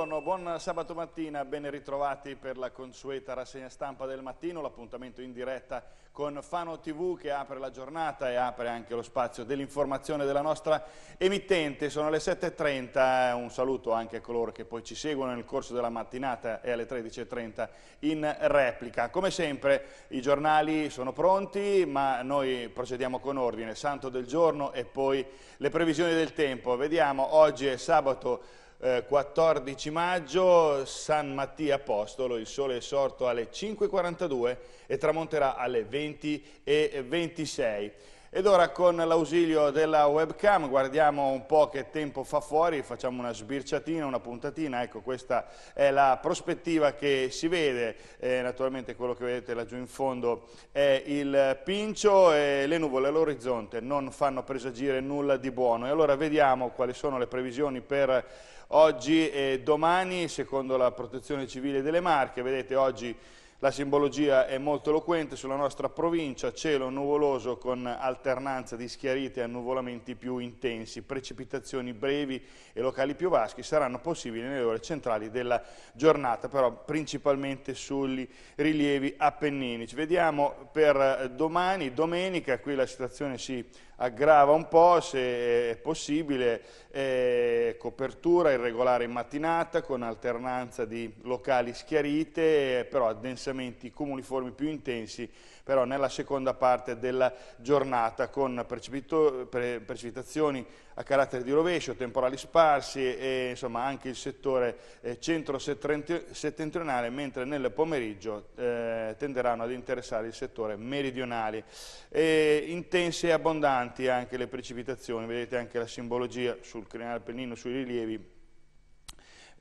Buongiorno, buon sabato mattina, ben ritrovati per la consueta rassegna stampa del mattino, l'appuntamento in diretta con Fano TV che apre la giornata e apre anche lo spazio dell'informazione della nostra emittente. Sono le 7.30, un saluto anche a coloro che poi ci seguono nel corso della mattinata e alle 13.30 in replica. Come sempre i giornali sono pronti ma noi procediamo con ordine, santo del giorno e poi le previsioni del tempo. Vediamo, oggi è sabato eh, 14 maggio, San Mattia Apostolo, il sole è sorto alle 5.42 e tramonterà alle 20.26. Ed ora con l'ausilio della webcam guardiamo un po' che tempo fa fuori, facciamo una sbirciatina, una puntatina, ecco questa è la prospettiva che si vede, eh, naturalmente quello che vedete laggiù in fondo è il pincio e le nuvole all'orizzonte non fanno presagire nulla di buono. E allora vediamo quali sono le previsioni per oggi e domani, secondo la protezione civile delle Marche, vedete oggi la simbologia è molto eloquente sulla nostra provincia, cielo nuvoloso con alternanza di schiarite e annuvolamenti più intensi, precipitazioni brevi e locali più vaschi saranno possibili nelle ore centrali della giornata, però principalmente sugli rilievi appenninici. Vediamo per eh, domani, domenica, qui la situazione si aggrava un po' se è possibile, eh, copertura irregolare in mattinata con alternanza di locali schiarite, eh, però addensamenti comuniformi più intensi però nella seconda parte della giornata con pre precipitazioni a carattere di rovescio, temporali sparsi e insomma anche il settore eh, centro-settentrionale, mentre nel pomeriggio eh, tenderanno ad interessare il settore meridionale. intense e abbondanti importanti anche le precipitazioni, vedete anche la simbologia sul Quirinale alpennino, sui rilievi,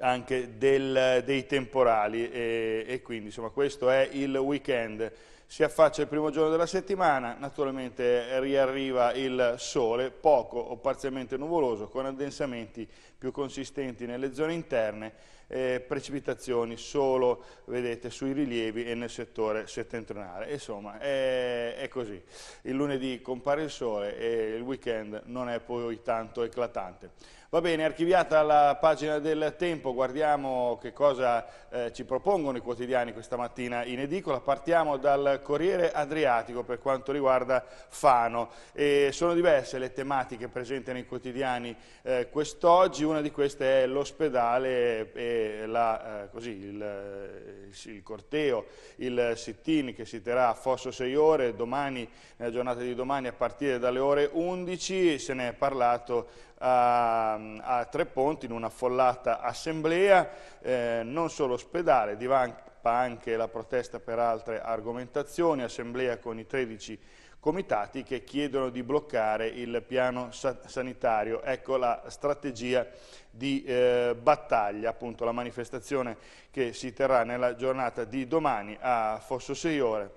anche del, dei temporali e, e quindi insomma, questo è il weekend. Si affaccia il primo giorno della settimana, naturalmente riarriva il sole, poco o parzialmente nuvoloso, con addensamenti più consistenti nelle zone interne, eh, precipitazioni solo vedete, sui rilievi e nel settore settentrionale. Insomma, è, è, così. Il lunedì compare il sole e il weekend non è poi tanto eclatante. Va bene, archiviata la pagina del tempo, guardiamo che cosa eh, ci propongono i quotidiani questa mattina in edicola. Partiamo dal Corriere Adriatico per quanto riguarda Fano. E sono diverse le tematiche presenti nei quotidiani eh, quest'oggi, una di queste è l'ospedale e la, eh, così, il, il, corteo, il sit-in che si terrà a Fosso 6 ore domani, nella giornata di domani a partire dalle ore 11, se ne è parlato a, ehm, a Tre Ponti in un'affollata assemblea, eh, non solo ospedale, divampa anche la protesta per altre argomentazioni, assemblea con i 13 comitati che chiedono di bloccare il piano sa sanitario. Ecco la strategia di eh, battaglia, appunto la manifestazione che si terrà nella giornata di domani a Fosso 6 ore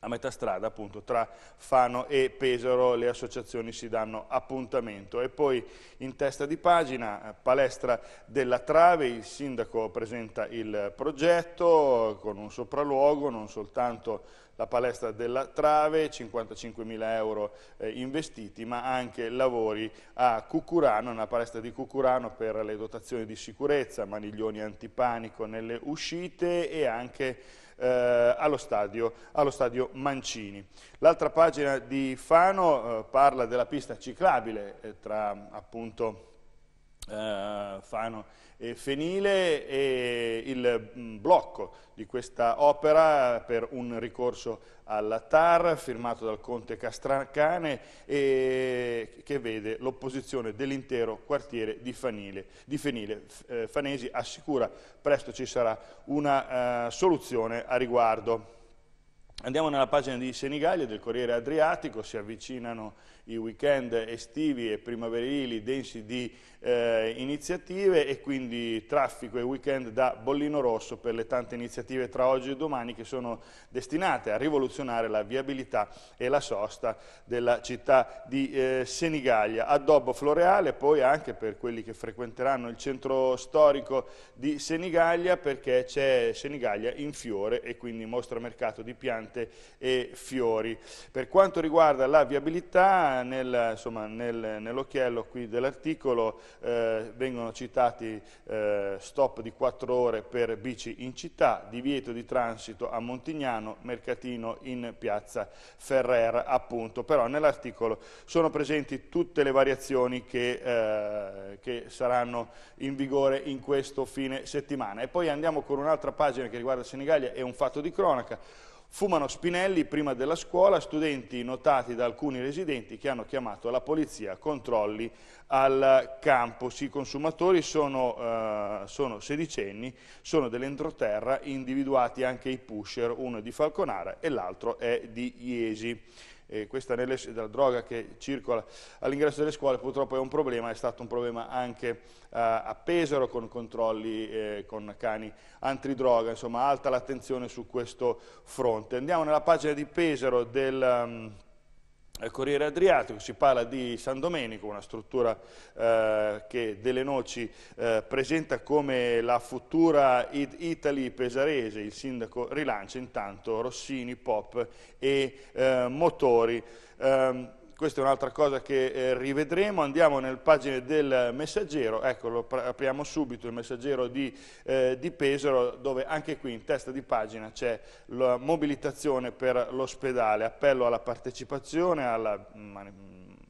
a metà strada appunto tra Fano e Pesaro le associazioni si danno appuntamento e poi in testa di pagina eh, palestra della Trave il sindaco presenta il progetto con un sopralluogo non soltanto la palestra della Trave, 55.000 euro eh, investiti, ma anche lavori a Cucurano, una palestra di Cucurano per le dotazioni di sicurezza, maniglioni antipanico nelle uscite e anche eh, allo, stadio, allo, stadio, Mancini. L'altra pagina di Fano eh, parla della pista ciclabile eh, tra appunto eh, Fano e Fenile e il mm, blocco di questa opera per un ricorso alla TAR firmato dal conte Castracane e che vede l'opposizione dell'intero quartiere di, Fanile, di Fenile. Eh, Fanesi assicura presto ci sarà una eh, soluzione a riguardo. Andiamo nella pagina di Senigallia del Corriere Adriatico, si avvicinano i weekend estivi e primaverili densi di eh, iniziative e quindi traffico e weekend da bollino rosso per le tante iniziative tra oggi e domani che sono destinate a rivoluzionare la viabilità e la sosta della città di eh, Senigallia. Addobbo floreale poi anche per quelli che frequenteranno il centro storico di Senigallia perché c'è Senigallia in fiore e quindi mostra mercato di piante piante e fiori. Per quanto riguarda la viabilità, nel, nel, nell'occhiello qui dell'articolo eh, vengono citati eh, stop di 4 ore per bici in città, divieto di transito a Montignano, mercatino in piazza Ferrera appunto, però nell'articolo sono presenti tutte le variazioni che, eh, che saranno in vigore in questo fine settimana. E poi andiamo con un'altra pagina che riguarda Senigallia, è un fatto di cronaca. Fumano spinelli prima della scuola, studenti notati da alcuni residenti che hanno chiamato la polizia, controlli al campus. I consumatori sono, eh, sono sedicenni, sono dell'entroterra, individuati anche i pusher, uno è di Falconara e l'altro è di Iesi eh, questa nelle, della droga che circola all'ingresso delle scuole purtroppo è un problema, è stato un problema anche eh, a Pesaro con controlli eh, con cani antidroga, insomma alta l'attenzione su questo fronte. Andiamo nella pagina di Pesaro del... Um, Corriere Adriatico, si parla di San Domenico, una struttura eh, che Delle Noci eh, presenta come la futura Id Italy pesarese, il sindaco rilancia intanto Rossini, Pop e eh, Motori. Um, questa è un'altra cosa che eh, rivedremo, andiamo nel pagine del messaggero, eccolo, apriamo subito il messaggero di, eh, di, Pesaro, dove anche qui in testa di pagina c'è la mobilitazione per l'ospedale, appello alla partecipazione, alla,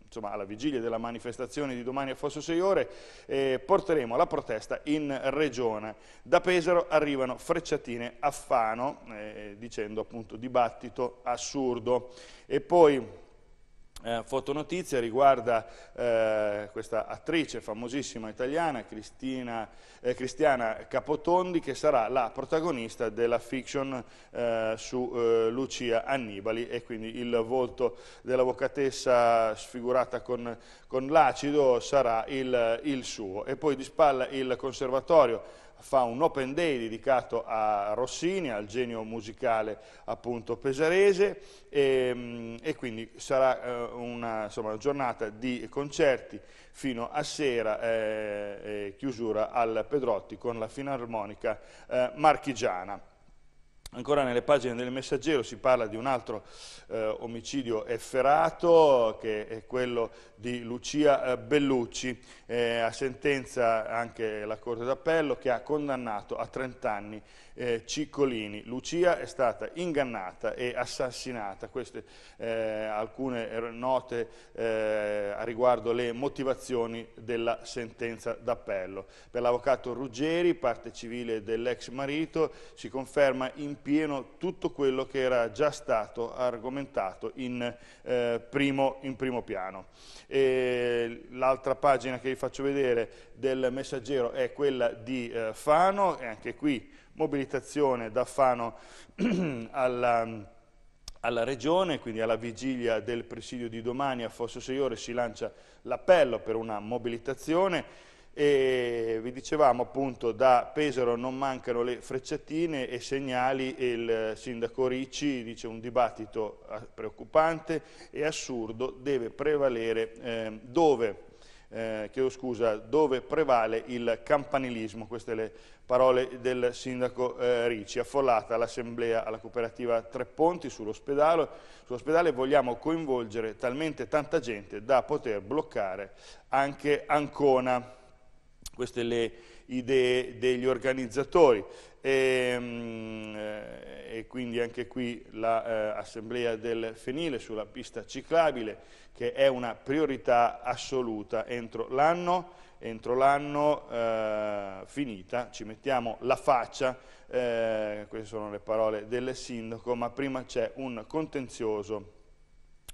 insomma, alla vigilia della manifestazione di domani a Fosso 6 ore, eh, porteremo la protesta in regione. Da Pesaro arrivano frecciatine a Fano, eh, dicendo appunto dibattito assurdo. E poi eh, fotonotizia riguarda eh, questa attrice famosissima italiana, Cristina, eh, Cristiana Capotondi, che sarà la protagonista della fiction eh, su eh, Lucia Annibali e quindi il volto dell'avvocatessa sfigurata con, con l'acido sarà il, il suo. E poi di spalla il conservatorio fa un open day dedicato a Rossini, al genio musicale appunto pesarese e, ehm, e quindi sarà eh, una, insomma, giornata di concerti fino a sera eh, chiusura al Pedrotti con la Filarmonica eh, Marchigiana. Ancora nelle pagine del messaggero si parla di un altro eh, omicidio efferato che è quello di Lucia eh, Bellucci, eh, a sentenza anche la Corte d'Appello che ha condannato a 30 anni eh, Ciccolini. Lucia è stata ingannata e assassinata, queste eh, alcune note eh, a riguardo le motivazioni della sentenza d'Appello. Per l'avvocato Ruggeri, parte civile dell'ex marito, si conferma in pieno tutto quello che era già stato argomentato in, eh, primo, in primo, piano. L'altra pagina che vi faccio vedere del messaggero è quella di eh, Fano, e anche qui mobilitazione da Fano alla alla Regione, quindi alla vigilia del presidio di domani a Fosso 6 Ore si lancia l'appello per una mobilitazione e vi dicevamo appunto da Pesaro non mancano le frecciatine e segnali e il sindaco Ricci dice un dibattito eh, preoccupante e assurdo deve prevalere eh, dove, eh, scusa, dove prevale il campanilismo, queste le parole del sindaco eh, Ricci, affollata l'assemblea alla cooperativa Tre Ponti sull'ospedale, sull vogliamo coinvolgere talmente tanta gente da poter bloccare anche Ancona. Queste le idee degli organizzatori. E, ehm, eh, e quindi anche qui l'Assemblea la, eh, del Fenile sulla pista ciclabile, che è una priorità assoluta entro l'anno entro l'anno eh, finita, ci mettiamo la faccia, eh, queste sono le parole del sindaco, ma prima c'è un contenzioso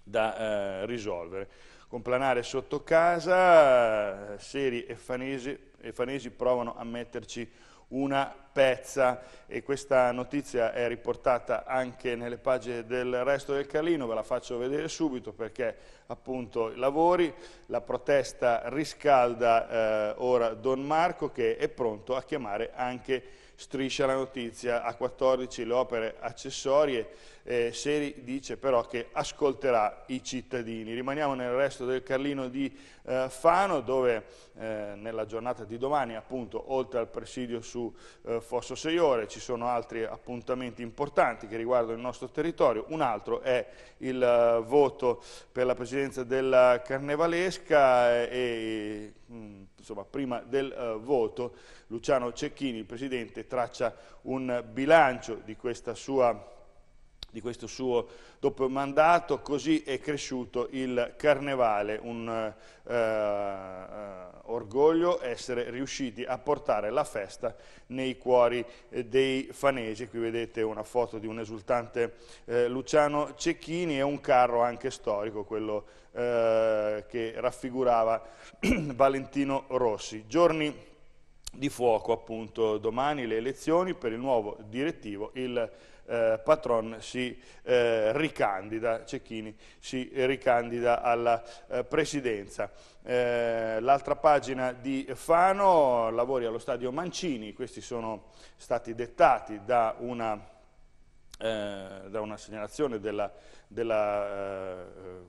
da eh, risolvere. Complanare sotto casa, eh, Seri e Fanesi i fanesi provano a metterci una pezza e questa notizia è riportata anche nelle pagine del resto del Carlino, ve la faccio vedere subito perché appunto i lavori, la protesta riscalda eh, ora Don Marco che è pronto a chiamare anche striscia la notizia a 14 le opere accessorie, eh, Seri dice però che ascolterà i cittadini. Rimaniamo nel resto del Carlino di eh, Fano, dove eh, nella giornata di domani, appunto, oltre al presidio su eh, Fosso ore ci sono altri appuntamenti importanti che riguardano il nostro territorio. Un altro è il eh, voto per la presidenza della Carnevalesca eh, e mh, mm, insomma, prima del eh, voto Luciano Cecchini, il presidente, traccia un bilancio di questa sua di questo suo doppio mandato, così è cresciuto il Carnevale, un eh, eh, orgoglio essere riusciti a portare la festa nei cuori eh, dei fanesi. Qui vedete una foto di un esultante eh, Luciano Cecchini e un carro anche storico, quello eh, che raffigurava Valentino Rossi. Giorni di fuoco appunto domani le elezioni per il nuovo direttivo, il eh, Patron si eh, ricandida, Cecchini si ricandida alla eh, presidenza. Eh, l'altra pagina di Fano, lavori allo stadio Mancini, questi sono stati dettati da una, eh, da una segnalazione della, della eh,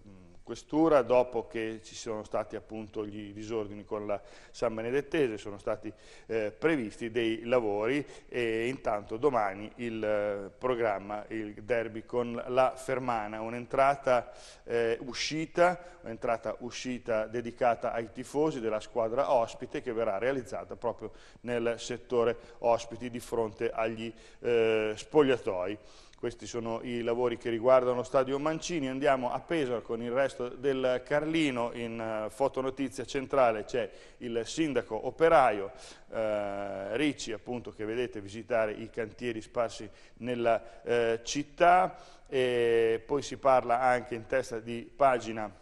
questura dopo che ci sono stati appunto gli disordini con la San Benedettese, sono stati eh, previsti dei lavori e intanto domani il eh, programma, il derby con la Fermana, un'entrata eh, uscita, un'entrata uscita dedicata ai tifosi della squadra ospite che verrà realizzata proprio nel settore ospiti di fronte agli eh, spogliatoi. Questi sono i lavori che riguardano lo stadio Mancini, andiamo a Pesaro con il resto del Carlino, in eh, fotonotizia centrale c'è il sindaco operaio eh, Ricci appunto, che vedete visitare i cantieri sparsi nella eh, città e poi si parla anche in testa di pagina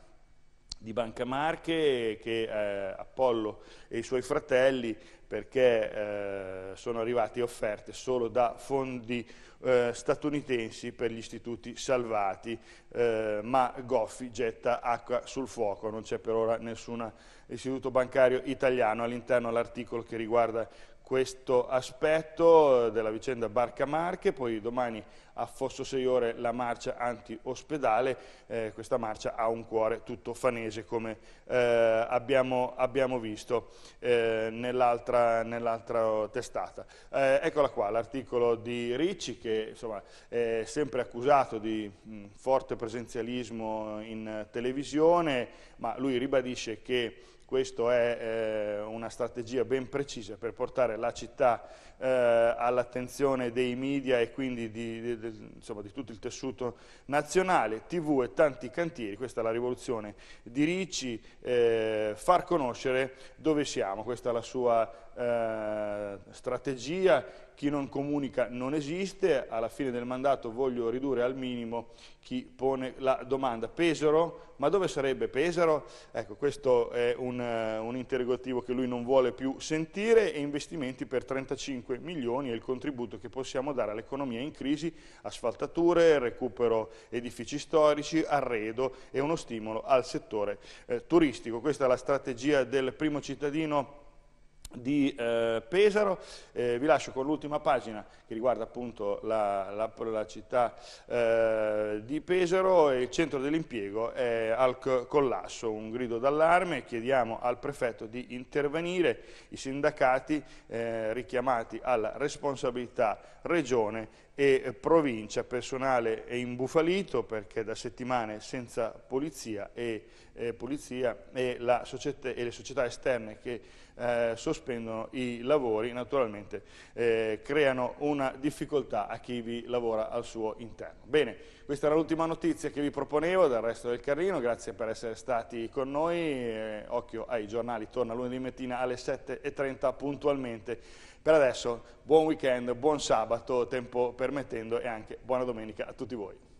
di Banca Marche che eh, Apollo e i suoi fratelli perché eh, sono arrivate offerte solo da fondi eh, statunitensi per gli istituti salvati, eh, ma Goffi getta acqua sul fuoco, non c'è per ora nessun istituto bancario italiano all'interno dell'articolo che riguarda questo aspetto eh, della vicenda Barca Marche, poi domani a Fosso 6 ore la marcia anti-ospedale, eh, questa marcia ha un cuore tutto fanese come eh, abbiamo, abbiamo, visto eh, nell'altra nell testata. Eh, eccola qua l'articolo di Ricci che insomma, è sempre accusato di mh, forte presenzialismo in eh, televisione, ma lui ribadisce che questa è eh, una strategia ben precisa per portare la città eh, all'attenzione dei media e quindi di, di, di, insomma, di, tutto il tessuto nazionale, tv e tanti cantieri, questa è la rivoluzione di Ricci, eh, far conoscere dove siamo, questa è la sua eh, strategia chi non comunica non esiste, alla fine del mandato voglio ridurre al minimo chi pone la domanda. Pesaro? Ma dove sarebbe Pesaro? Ecco, questo è un, eh, un interrogativo che lui non vuole più sentire e investimenti per 35 milioni è il contributo che possiamo dare all'economia in crisi, asfaltature, recupero edifici storici, arredo e uno stimolo al settore eh, turistico. Questa è la strategia del primo cittadino di eh, Pesaro, eh, vi lascio con l'ultima pagina che riguarda appunto la, la, la città eh, di Pesaro il centro dell'impiego è al collasso, un grido d'allarme, chiediamo al prefetto di intervenire, i sindacati eh, richiamati alla responsabilità regione e provincia, personale è imbufalito perché da settimane senza polizia e, eh, polizia e, società, e le società esterne che eh, sospendono i lavori, naturalmente eh, creano una difficoltà a chi vi lavora al suo interno. Bene, questa era l'ultima notizia che vi proponevo dal resto del Carrino, grazie per essere stati con noi, eh, occhio ai giornali, torna lunedì mattina alle 7.30 puntualmente. Per adesso buon weekend, buon sabato, tempo permettendo e anche buona domenica a tutti voi.